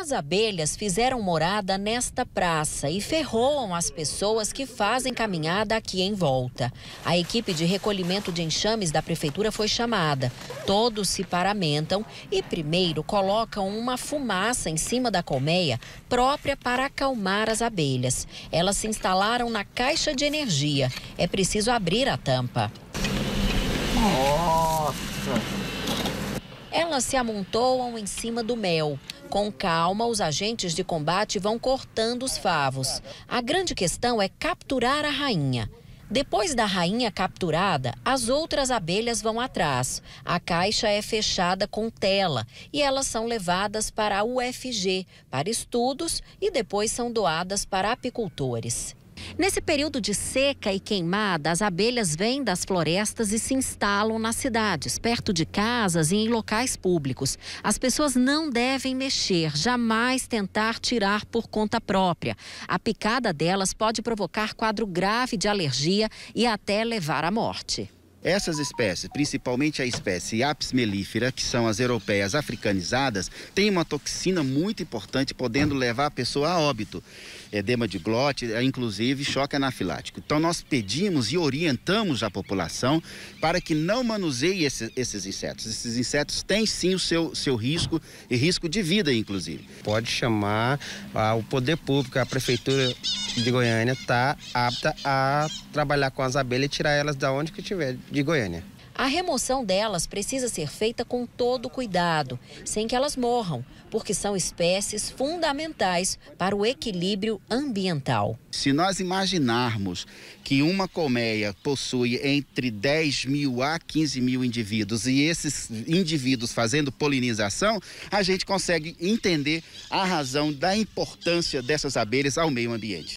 As abelhas fizeram morada nesta praça e ferroam as pessoas que fazem caminhada aqui em volta. A equipe de recolhimento de enxames da prefeitura foi chamada. Todos se paramentam e primeiro colocam uma fumaça em cima da colmeia própria para acalmar as abelhas. Elas se instalaram na caixa de energia. É preciso abrir a tampa. Nossa! Elas se amontoam em cima do mel. Com calma, os agentes de combate vão cortando os favos. A grande questão é capturar a rainha. Depois da rainha capturada, as outras abelhas vão atrás. A caixa é fechada com tela e elas são levadas para a UFG para estudos e depois são doadas para apicultores. Nesse período de seca e queimada, as abelhas vêm das florestas e se instalam nas cidades, perto de casas e em locais públicos. As pessoas não devem mexer, jamais tentar tirar por conta própria. A picada delas pode provocar quadro grave de alergia e até levar à morte. Essas espécies, principalmente a espécie Apis mellifera, que são as europeias africanizadas, tem uma toxina muito importante, podendo levar a pessoa a óbito. É, edema de glote, é, inclusive choque anafilático. Então nós pedimos e orientamos a população para que não manuseie esse, esses insetos. Esses insetos têm sim o seu, seu risco e risco de vida, inclusive. Pode chamar ah, o poder público, a prefeitura de Goiânia está apta a trabalhar com as abelhas e tirar elas da onde que estiver de Goiânia. A remoção delas precisa ser feita com todo cuidado, sem que elas morram, porque são espécies fundamentais para o equilíbrio ambiental. Se nós imaginarmos que uma colmeia possui entre 10 mil a 15 mil indivíduos e esses indivíduos fazendo polinização, a gente consegue entender a razão da importância dessas abelhas ao meio ambiente.